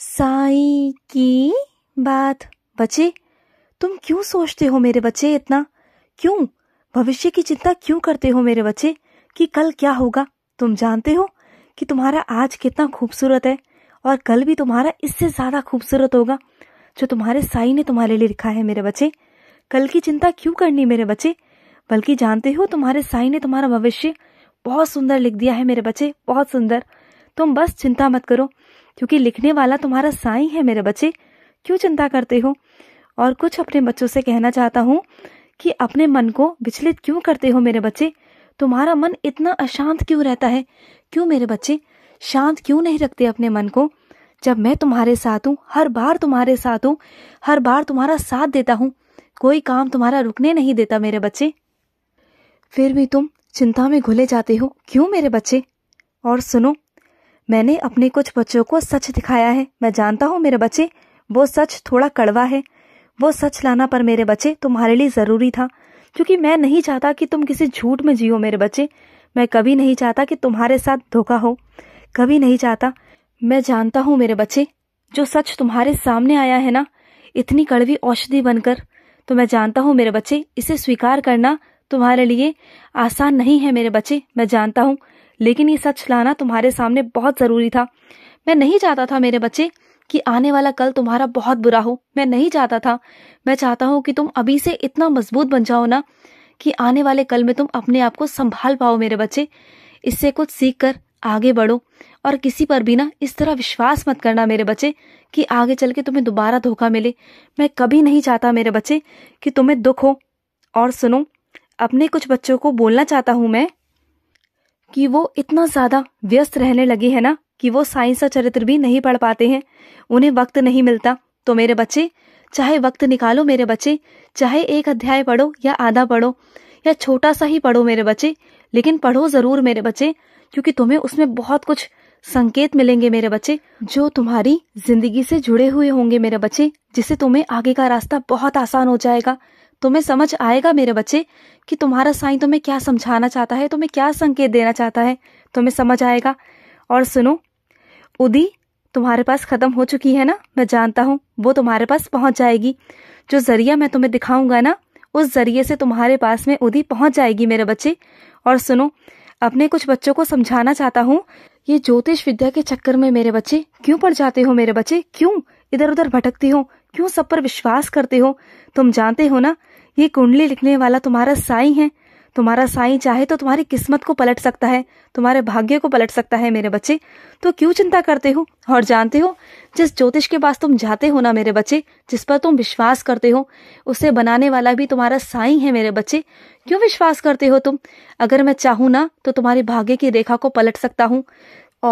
साई की बात बच्चे तुम क्यों सोचते हो मेरे बच्चे इतना क्यों भविष्य की चिंता क्यों करते हो मेरे बच्चे कि कल क्या होगा तुम जानते हो कि तुम्हारा आज कितना खूबसूरत है और कल भी तुम्हारा इससे ज्यादा खूबसूरत होगा जो तुम्हारे साई ने तुम्हारे लिए लिखा है मेरे बच्चे कल की चिंता क्यों करनी मेरे बच्चे बल्कि जानते हो तुम्हारे साई ने तुम्हारा भविष्य बहुत सुंदर लिख दिया है मेरे बच्चे बहुत सुंदर तुम बस चिंता मत करो क्योंकि लिखने वाला तुम्हारा साई है मेरे बच्चे क्यों चिंता करते हो और कुछ अपने बच्चों से कहना चाहता हूँ कि अपने मन को विचलित क्यों करते हो मेरे बच्चे तुम्हारा मन इतना अशांत क्यों रहता है क्यों मेरे बच्चे शांत क्यों नहीं रखते अपने मन को जब मैं तुम्हारे साथ हूँ हर बार तुम्हारे साथ हूँ हर बार तुम्हारा साथ देता हूँ कोई काम तुम्हारा रुकने नहीं देता मेरे बच्चे फिर भी तुम चिंता में घुले जाते हो क्यों मेरे बच्चे और सुनो मैंने अपने कुछ बच्चों को सच दिखाया है मैं जानता हूँ मेरे बच्चे वो सच थोड़ा कड़वा है वो सच लाना पर मेरे बच्चे तुम्हारे लिए ज़रूरी था क्योंकि मैं नहीं चाहता कि तुम किसी झूठ में जियो मेरे बच्चे मैं कभी नहीं चाहता कि तुम्हारे साथ धोखा हो कभी नहीं चाहता मैं जानता हूँ मेरे बच्चे जो सच तुम्हारे सामने आया है ना इतनी कड़वी औषधि बनकर तो मैं जानता हूँ मेरे बच्चे इसे स्वीकार करना तुम्हारे लिए आसान नहीं है मेरे बच्चे मैं जानता हूँ लेकिन ये सच लाना तुम्हारे सामने बहुत ज़रूरी था मैं नहीं चाहता था मेरे बच्चे कि आने वाला कल तुम्हारा बहुत बुरा हो मैं नहीं चाहता था मैं चाहता हूँ कि तुम अभी से इतना मजबूत बन जाओ ना कि आने वाले कल में तुम अपने आप को संभाल पाओ मेरे बच्चे इससे कुछ सीख कर आगे बढ़ो और किसी पर भी ना इस तरह विश्वास मत करना मेरे बच्चे कि आगे चल के तुम्हें दोबारा धोखा मिले मैं कभी नहीं चाहता मेरे बच्चे कि तुम्हें दुख हो और सुनो अपने कुछ बच्चों को बोलना चाहता हूँ मैं कि वो इतना ज़्यादा व्यस्त रहने लगे हैं ना कि वो साइंस का चरित्र भी नहीं पढ़ पाते हैं उन्हें वक्त नहीं मिलता तो मेरे बच्चे चाहे वक्त निकालो मेरे बच्चे चाहे एक अध्याय पढ़ो या आधा पढ़ो या छोटा सा ही पढ़ो मेरे बच्चे लेकिन पढ़ो ज़रूर मेरे बच्चे क्योंकि तुम्हें उसमें बहुत कुछ संकेत मिलेंगे मेरे बच्चे जो तुम्हारी जिंदगी से जुड़े हुए होंगे मेरे बच्चे जिससे तुम्हें आगे का रास्ता बहुत आसान हो जाएगा तुम्हें समझ आएगा मेरे बच्चे कि तुम्हारा साईं तुम्हें क्या समझाना चाहता है तुम्हें क्या संकेत देना चाहता है तुम्हें समझ आएगा और सुनो उदी तुम्हारे पास ख़त्म हो चुकी है ना मैं जानता हूँ वो तुम्हारे पास पहुँच जाएगी जो ज़रिया मैं तुम्हें दिखाऊंगा ना उस ज़रिए से तुम्हारे पास में उदी पहुँच जाएगी मेरे बच्चे और सुनो अपने कुछ बच्चों को समझाना चाहता हूँ ये ज्योतिष विद्या के चक्कर में मेरे बच्चे क्यों पड़ जाते हो मेरे बच्चे क्यों इधर उधर भटकती हो क्यों सब पर विश्वास करते हो तुम जानते हो ना ये कुंडली लिखने वाला तुम्हारा साई है तुम्हारा साई चाहे तो तुम्हारी किस्मत को पलट सकता है तुम्हारे भाग्य को पलट सकता है मेरे बच्चे तो क्यों चिंता करते हो और जानते हो जिस ज्योतिष के पास तुम जाते हो ना मेरे बच्चे जिस पर तुम विश्वास करते हो उसे बनाने वाला भी तुम्हारा साई है मेरे बच्चे क्यों विश्वास करते हो तुम अगर मैं चाहूँ ना तो तुम्हारे भाग्य की रेखा को पलट सकता हूँ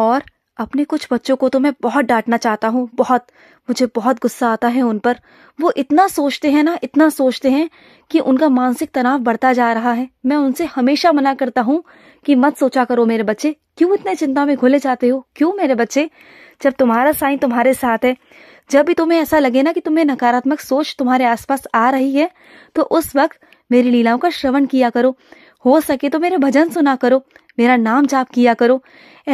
और अपने कुछ बच्चों को तो मैं बहुत डांटना चाहता हूँ बहुत मुझे बहुत गुस्सा आता है उन पर वो इतना सोचते हैं ना इतना सोचते हैं कि उनका मानसिक तनाव बढ़ता जा रहा है मैं उनसे हमेशा मना करता हूँ कि मत सोचा करो मेरे बच्चे क्यों इतने चिंता में घुले जाते हो क्यों मेरे बच्चे जब तुम्हारा साई तुम्हारे साथ है जब भी तुम्हें ऐसा लगे ना कि तुम्हें नकारात्मक सोच तुम्हारे आसपास आ रही है तो उस वक्त मेरी लीलाओं का श्रवण किया करो हो सके तो मेरे भजन सुना करो मेरा नाम जाप किया करो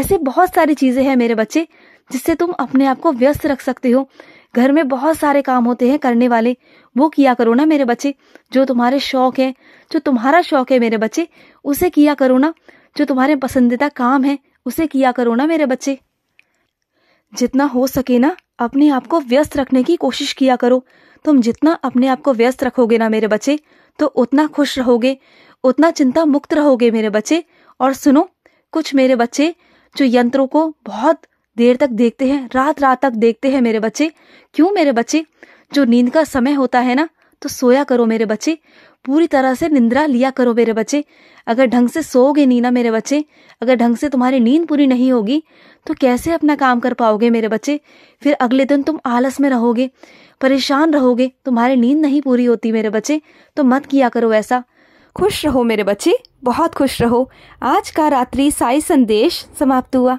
ऐसे बहुत सारी चीज़ें हैं मेरे बच्चे जिससे तुम अपने आप को व्यस्त रख सकते हो घर में बहुत सारे काम होते हैं करने वाले वो किया करो ना मेरे बच्चे जो तुम्हारे शौक है जो तुम्हारा शौक है मेरे बच्चे उसे किया करो ना जो तुम्हारे पसंदीदा काम है उसे किया करो ना मेरे बच्चे जितना हो सके ना अपने आप को व्यस्त रखने की कोशिश किया करो तुम जितना अपने आप को व्यस्त रखोगे ना मेरे बच्चे तो उतना खुश रहोगे उतना चिंता मुक्त रहोगे मेरे बच्चे और सुनो कुछ मेरे बच्चे जो यंत्रों को बहुत देर तक देखते हैं रात रात तक देखते हैं मेरे बच्चे क्यों मेरे बच्चे जो नींद का समय होता है ना तो सोया करो मेरे बच्चे पूरी तरह से निंद्रा लिया करो मेरे बच्चे अगर ढंग से सोओगे नहीं ना मेरे बच्चे अगर ढंग से तुम्हारी नींद पूरी नहीं होगी तो कैसे अपना काम कर पाओगे मेरे बच्चे फिर अगले दिन तुम आलस में रहोगे परेशान रहोगे तुम्हारी नींद नहीं पूरी होती मेरे बच्चे तो मत किया करो ऐसा खुश रहो मेरे बच्चे बहुत खुश रहो आज का रात्रि साई संदेश समाप्त हुआ